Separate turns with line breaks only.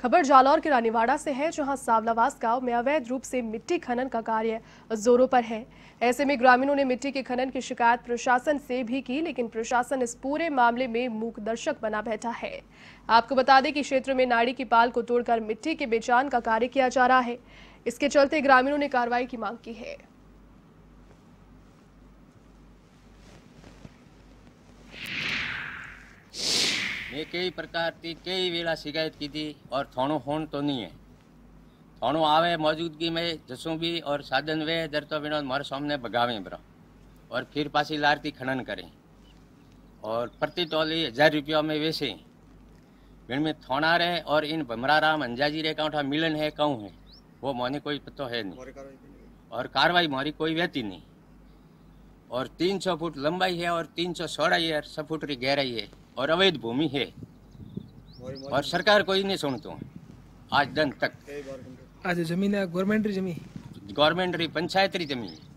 खबर जालौर के रानीवाड़ा से है जहां सावलावास गांव में अवैध रूप से मिट्टी खनन का कार्य जोरों पर है ऐसे में ग्रामीणों ने मिट्टी के खनन की शिकायत प्रशासन से भी की लेकिन प्रशासन इस पूरे मामले में मूक दर्शक बना बैठा है आपको बता दें कि क्षेत्र में नाड़ी की पाल को तोड़कर मिट्टी के बेचान का कार्य किया जा रहा है इसके चलते ग्रामीणों ने कार्रवाई की मांग की है
मैं कई प्रकार की कई वेला शिकायत की थी और थोड़ो होन तो नहीं है थोड़ो आवे मौजूदगी में जसू भी और साधन वे दर तो विनोद मोर सामने भगावें ब्रो और फिर पासी लारती खनन करें और प्रति टोली हजार रुपया में वैसे बिन में थोड़ा रहे और इन भमरा राम अंजाजी रे काउठा मिलन है कहूँ है वो मोने कोई पत्तो है नहीं और कार्रवाई मारी कोई व्यती नहीं और 300 फुट लंबाई है और 300 सौ सौ है सौ फुट की गहराई है और अवैध भूमि है और सरकार कोई नहीं सुनतो आज दिन तक आज जमीन है गवर्नमेंट जमीन गवर्नमेंट पंचायत री जमीन